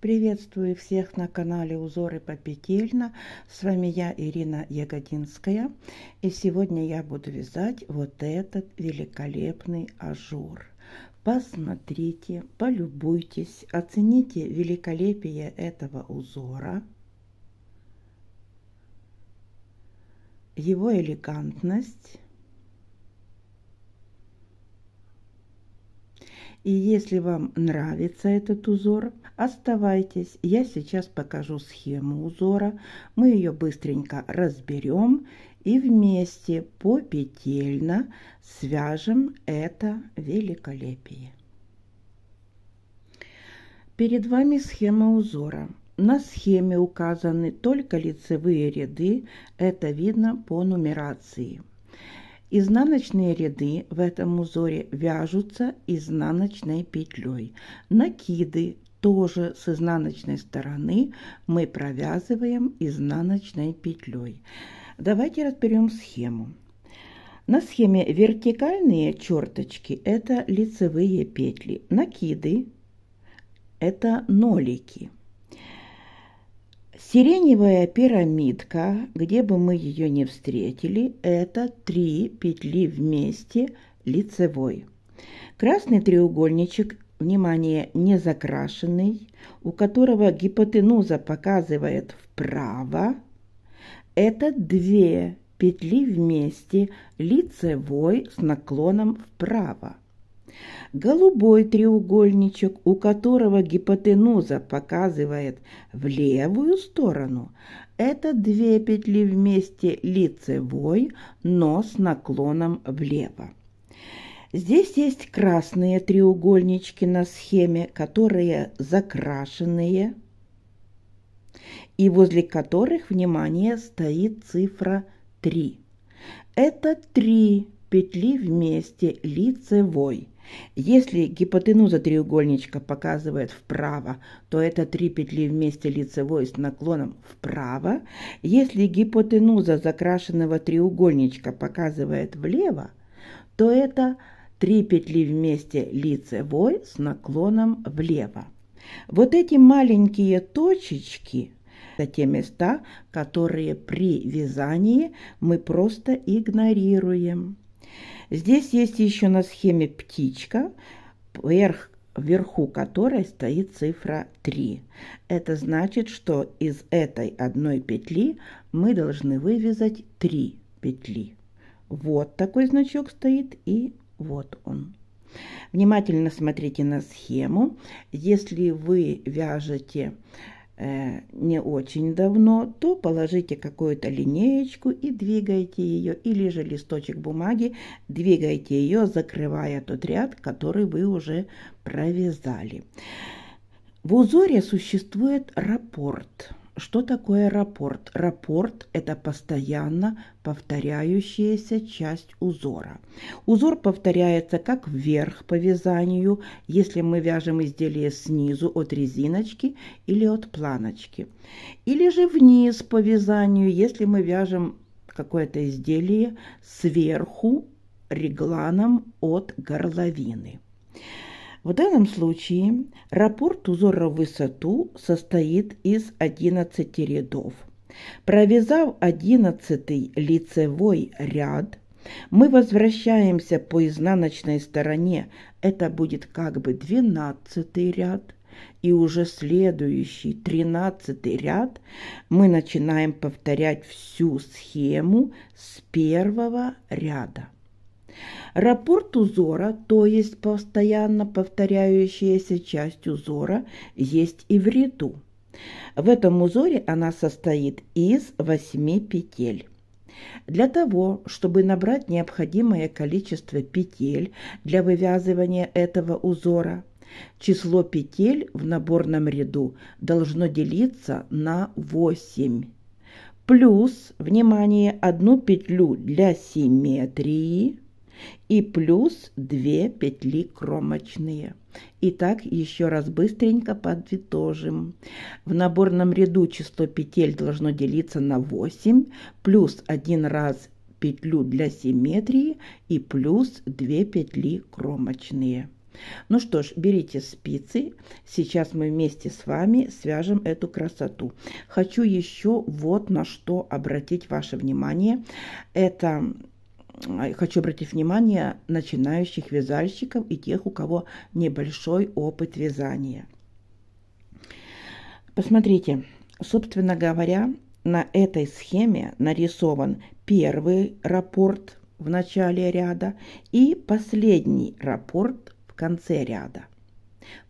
Приветствую всех на канале Узоры Попетельно. С вами я, Ирина Ягодинская. И сегодня я буду вязать вот этот великолепный ажур. Посмотрите, полюбуйтесь, оцените великолепие этого узора. Его элегантность И если вам нравится этот узор, оставайтесь. Я сейчас покажу схему узора. Мы ее быстренько разберем и вместе попетельно свяжем это великолепие. Перед вами схема узора. На схеме указаны только лицевые ряды, это видно по нумерации. Изнаночные ряды в этом узоре вяжутся изнаночной петлей. Накиды тоже с изнаночной стороны мы провязываем изнаночной петлей. Давайте разберем схему. На схеме вертикальные черточки – это лицевые петли, накиды – это нолики – Сиреневая пирамидка, где бы мы ее не встретили, это три петли вместе лицевой. Красный треугольничек, внимание, не закрашенный, у которого гипотенуза показывает вправо, это две петли вместе лицевой с наклоном вправо. Голубой треугольничек, у которого гипотенуза показывает в левую сторону, это две петли вместе лицевой, но с наклоном влево. Здесь есть красные треугольнички на схеме, которые закрашенные, и возле которых, внимание, стоит цифра 3. Это три петли вместе лицевой – если гипотенуза треугольничка показывает вправо, то это три петли вместе лицевой с наклоном вправо. Если гипотенуза закрашенного треугольничка показывает влево, то это три петли вместе лицевой с наклоном влево. Вот эти маленькие точечки – это те места, которые при вязании мы просто игнорируем. Здесь есть еще на схеме птичка, вверх, вверху которой стоит цифра 3. Это значит, что из этой одной петли мы должны вывязать 3 петли. Вот такой значок стоит и вот он. Внимательно смотрите на схему. Если вы вяжете Э, не очень давно, то положите какую-то линеечку и двигайте ее, или же листочек бумаги, двигайте ее, закрывая тот ряд, который вы уже провязали. В узоре существует раппорт. Что такое рапорт? Рапорт – это постоянно повторяющаяся часть узора. Узор повторяется как вверх по вязанию, если мы вяжем изделие снизу от резиночки или от планочки, или же вниз по вязанию, если мы вяжем какое-то изделие сверху регланом от горловины. В данном случае раппорт узора в высоту состоит из 11 рядов. Провязав 11 лицевой ряд, мы возвращаемся по изнаночной стороне. Это будет как бы 12 ряд. И уже следующий, 13 ряд, мы начинаем повторять всю схему с первого ряда. Рапорт узора, то есть постоянно повторяющаяся часть узора, есть и в ряду. В этом узоре она состоит из восьми петель. Для того, чтобы набрать необходимое количество петель для вывязывания этого узора, число петель в наборном ряду должно делиться на 8. Плюс, внимание, одну петлю для симметрии – и плюс 2 петли кромочные. Итак, еще раз быстренько подытожим. В наборном ряду число петель должно делиться на 8, плюс один раз петлю для симметрии и плюс 2 петли кромочные. Ну что ж, берите спицы. Сейчас мы вместе с вами свяжем эту красоту. Хочу еще вот на что обратить ваше внимание. Это хочу обратить внимание начинающих вязальщиков и тех, у кого небольшой опыт вязания. Посмотрите, собственно говоря, на этой схеме нарисован первый раппорт в начале ряда и последний раппорт в конце ряда –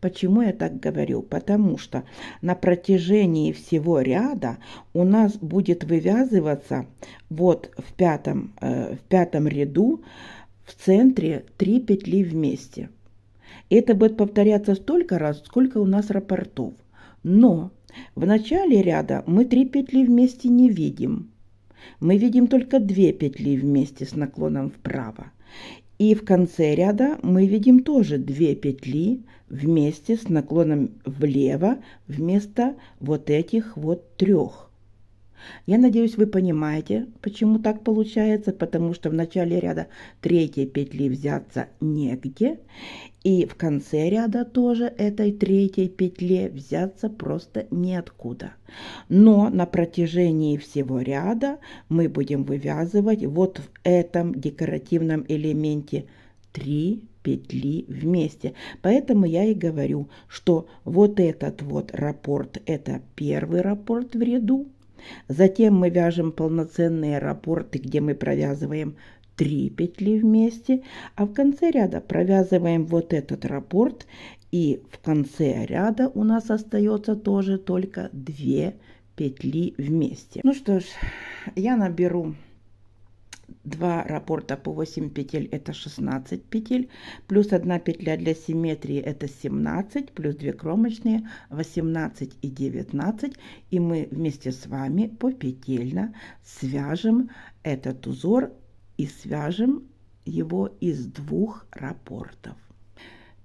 Почему я так говорю? Потому что на протяжении всего ряда у нас будет вывязываться вот в пятом, э, в пятом ряду в центре 3 петли вместе. Это будет повторяться столько раз, сколько у нас рапортов. Но в начале ряда мы 3 петли вместе не видим. Мы видим только 2 петли вместе с наклоном вправо. И в конце ряда мы видим тоже две петли вместе с наклоном влево вместо вот этих вот трех. Я надеюсь, вы понимаете, почему так получается, потому что в начале ряда третьей петли взяться негде, и в конце ряда тоже этой третьей петле взяться просто неоткуда. Но на протяжении всего ряда мы будем вывязывать вот в этом декоративном элементе 3 петли вместе. Поэтому я и говорю, что вот этот вот раппорт – это первый раппорт в ряду. Затем мы вяжем полноценные раппорты, где мы провязываем 3 петли вместе, а в конце ряда провязываем вот этот раппорт, и в конце ряда у нас остается тоже только 2 петли вместе. Ну что ж, я наберу 2 раппорта по 8 петель это 16 петель, плюс 1 петля для симметрии это 17, плюс 2 кромочные 18 и 19, и мы вместе с вами по петельно свяжем этот узор и свяжем его из двух рапортов.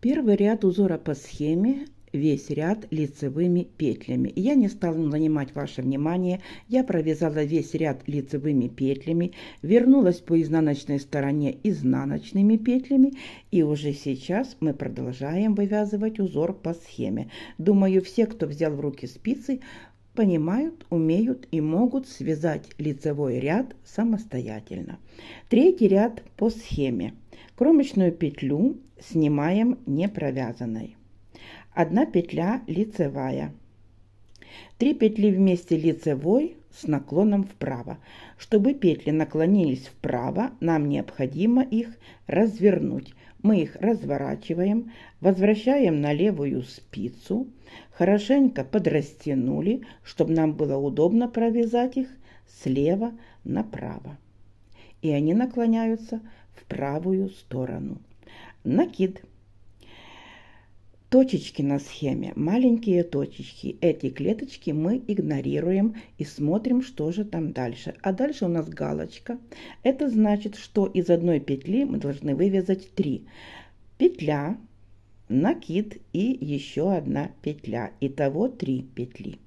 Первый ряд узора по схеме весь ряд лицевыми петлями. Я не стала занимать ваше внимание, я провязала весь ряд лицевыми петлями, вернулась по изнаночной стороне изнаночными петлями, и уже сейчас мы продолжаем вывязывать узор по схеме. Думаю, все, кто взял в руки спицы, понимают, умеют и могут связать лицевой ряд самостоятельно. Третий ряд по схеме. Кромочную петлю снимаем не провязанной. Одна петля лицевая. Три петли вместе лицевой с наклоном вправо. Чтобы петли наклонились вправо, нам необходимо их развернуть. Мы их разворачиваем, возвращаем на левую спицу, хорошенько подрастянули, чтобы нам было удобно провязать их слева направо. И они наклоняются в правую сторону. Накид – Точечки на схеме, маленькие точечки. Эти клеточки мы игнорируем и смотрим, что же там дальше. А дальше у нас галочка. Это значит, что из одной петли мы должны вывязать три. Петля, накид и еще одна петля. Итого три петли.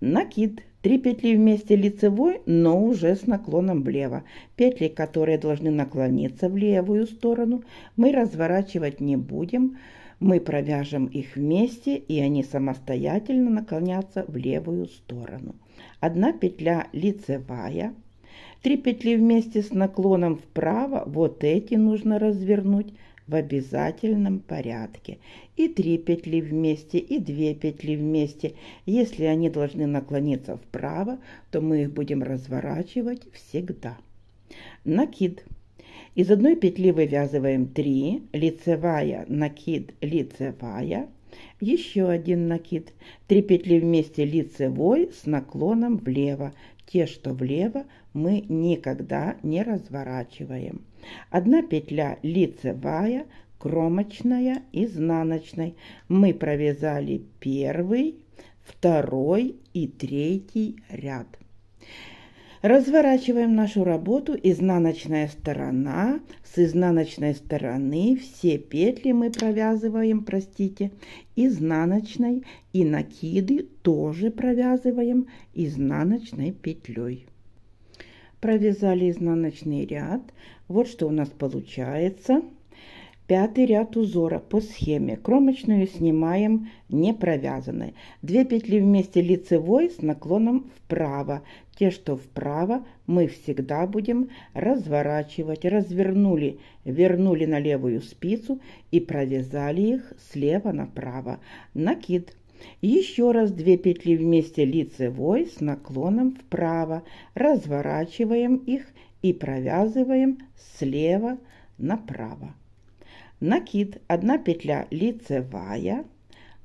Накид – Три петли вместе лицевой, но уже с наклоном влево. Петли, которые должны наклониться в левую сторону, мы разворачивать не будем. Мы провяжем их вместе, и они самостоятельно наклонятся в левую сторону. Одна петля лицевая, три петли вместе с наклоном вправо, вот эти нужно развернуть в обязательном порядке. И три петли вместе, и две петли вместе. Если они должны наклониться вправо, то мы их будем разворачивать всегда. Накид. Из одной петли вывязываем 3, лицевая, накид, лицевая, еще один накид, 3 петли вместе лицевой с наклоном влево, те, что влево, мы никогда не разворачиваем. Одна петля лицевая, кромочная, изнаночной. Мы провязали первый, второй и третий ряд. Разворачиваем нашу работу изнаночная сторона. С изнаночной стороны все петли мы провязываем, простите, изнаночной и накиды тоже провязываем изнаночной петлей. Провязали изнаночный ряд, вот что у нас получается. Пятый ряд узора по схеме. Кромочную снимаем не провязанной. Две петли вместе лицевой с наклоном вправо. Те, что вправо, мы всегда будем разворачивать. Развернули, вернули на левую спицу и провязали их слева направо. Накид. Еще раз две петли вместе лицевой с наклоном вправо. Разворачиваем их и провязываем слева направо. Накид, одна петля лицевая,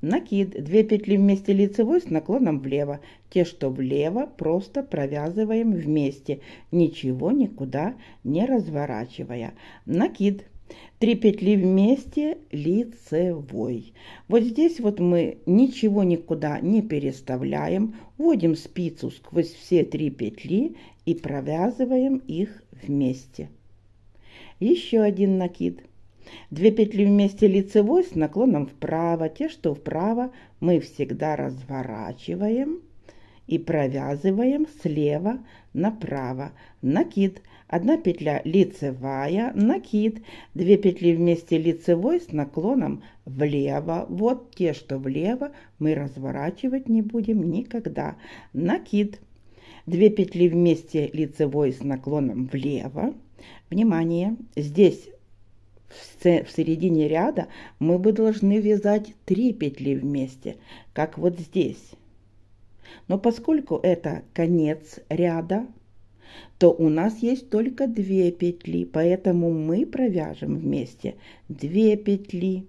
накид, две петли вместе лицевой с наклоном влево. Те, что влево, просто провязываем вместе, ничего никуда не разворачивая. Накид, три петли вместе лицевой. Вот здесь вот мы ничего никуда не переставляем, вводим спицу сквозь все три петли и провязываем их вместе. Еще один накид. Две петли вместе лицевой с наклоном вправо. Те, что вправо, мы всегда разворачиваем и провязываем слева направо. Накид. Одна петля лицевая, накид. Две петли вместе лицевой с наклоном влево. Вот те, что влево, мы разворачивать не будем никогда. Накид две петли вместе лицевой с наклоном влево. Внимание, здесь в середине ряда мы бы должны вязать 3 петли вместе, как вот здесь. Но поскольку это конец ряда, то у нас есть только 2 петли, поэтому мы провяжем вместе 2 петли,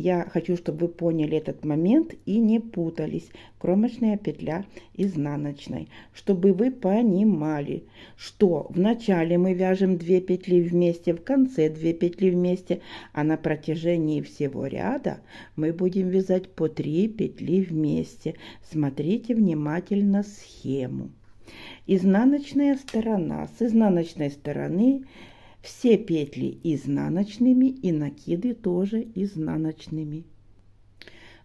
я хочу, чтобы вы поняли этот момент и не путались. Кромочная петля изнаночной. Чтобы вы понимали, что в начале мы вяжем 2 петли вместе, в конце 2 петли вместе, а на протяжении всего ряда мы будем вязать по 3 петли вместе. Смотрите внимательно схему. Изнаночная сторона. С изнаночной стороны все петли изнаночными и накиды тоже изнаночными.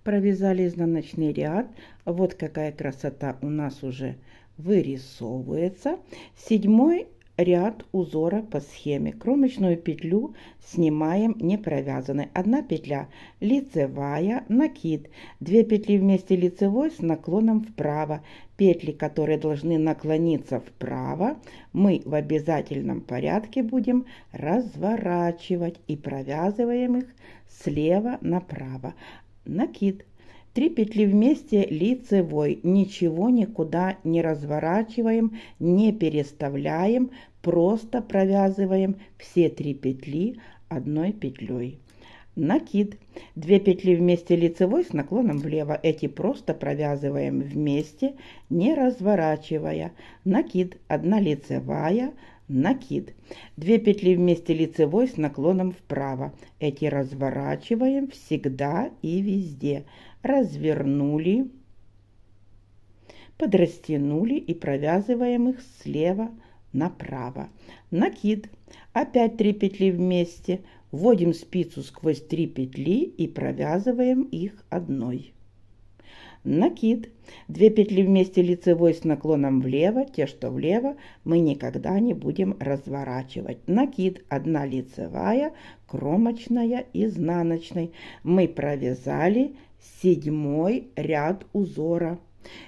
Провязали изнаночный ряд. Вот какая красота у нас уже вырисовывается. Седьмой ряд узора по схеме. Кромочную петлю снимаем не провязанной. Одна петля лицевая, накид. Две петли вместе лицевой с наклоном вправо. Петли, которые должны наклониться вправо, мы в обязательном порядке будем разворачивать и провязываем их слева направо. Накид Три петли вместе лицевой, ничего никуда не разворачиваем, не переставляем, просто провязываем все три петли одной петлей. Накид. Две петли вместе лицевой с наклоном влево. Эти просто провязываем вместе, не разворачивая. Накид. Одна лицевая, накид. Две петли вместе лицевой с наклоном вправо. Эти разворачиваем всегда и везде развернули, подрастянули и провязываем их слева направо. Накид. Опять 3 петли вместе. Вводим спицу сквозь 3 петли и провязываем их одной. Накид. 2 петли вместе лицевой с наклоном влево. Те, что влево, мы никогда не будем разворачивать. Накид. 1 лицевая, кромочная, изнаночной. Мы провязали седьмой ряд узора.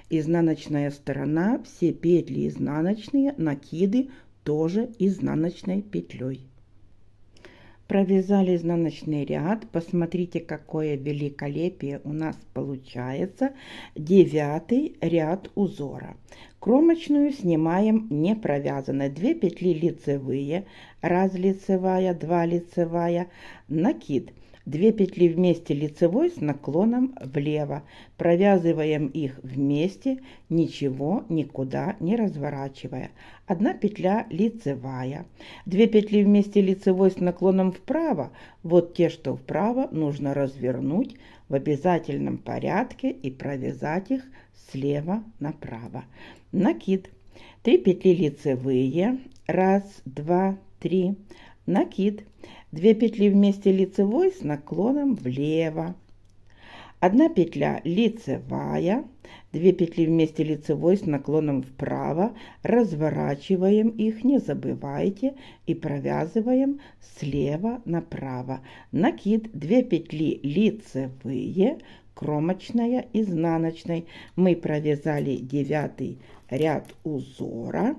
Изнаночная сторона, все петли изнаночные, накиды тоже изнаночной петлей. Провязали изнаночный ряд. Посмотрите, какое великолепие у нас получается. Девятый ряд узора. Кромочную снимаем не провязанной. Две петли лицевые, раз лицевая, два лицевая, накид – 2 петли вместе лицевой с наклоном влево. Провязываем их вместе, ничего никуда не разворачивая. 1 петля лицевая. 2 петли вместе лицевой с наклоном вправо. Вот те, что вправо, нужно развернуть в обязательном порядке и провязать их слева направо. Накид. 3 петли лицевые. 1, 2, 3. Накид две петли вместе лицевой с наклоном влево. одна петля лицевая, две петли вместе лицевой с наклоном вправо, разворачиваем их, не забывайте, и провязываем слева направо. Накид две петли лицевые, кромочная, изнаночной. Мы провязали девятый ряд узора.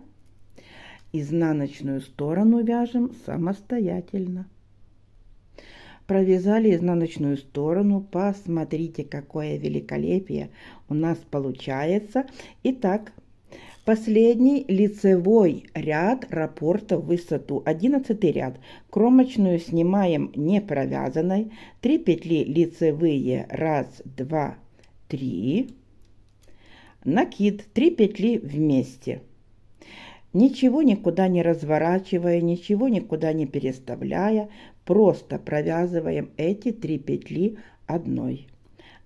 Изнаночную сторону вяжем самостоятельно провязали изнаночную сторону. Посмотрите, какое великолепие у нас получается. Итак, Последний лицевой ряд раппорта в высоту 11 ряд. Кромочную снимаем не провязанной. 3 петли лицевые 1, 2, 3. Накид 3 петли вместе. Ничего никуда не разворачивая, ничего никуда не переставляя, Просто провязываем эти три петли одной.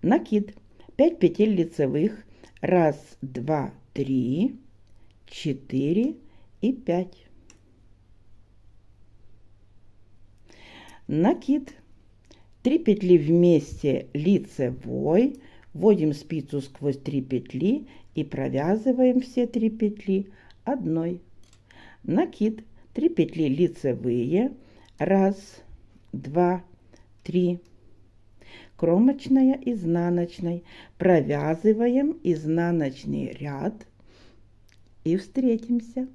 Накид. 5 петель лицевых. 1, 2, 3, 4 и 5. Накид. 3 петли вместе лицевой. Вводим спицу сквозь 3 петли и провязываем все 3 петли одной. Накид. 3 петли лицевые. 1, 2, 3, два три Кромочная изнаночной. Провязываем изнаночный ряд и встретимся.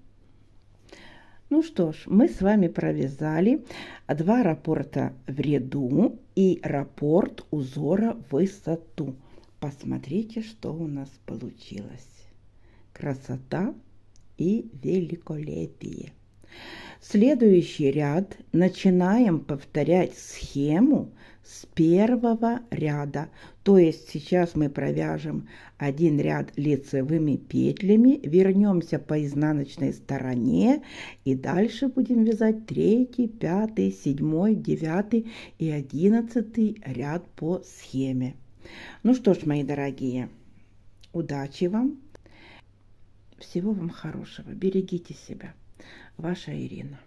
Ну что ж, мы с вами провязали два рапорта в ряду и раппорт узора в высоту. Посмотрите, что у нас получилось. Красота и великолепие следующий ряд начинаем повторять схему с первого ряда. То есть сейчас мы провяжем один ряд лицевыми петлями, вернемся по изнаночной стороне и дальше будем вязать третий, пятый, седьмой, девятый и одиннадцатый ряд по схеме. Ну что ж, мои дорогие, удачи вам, всего вам хорошего, берегите себя. Ваша Ирина.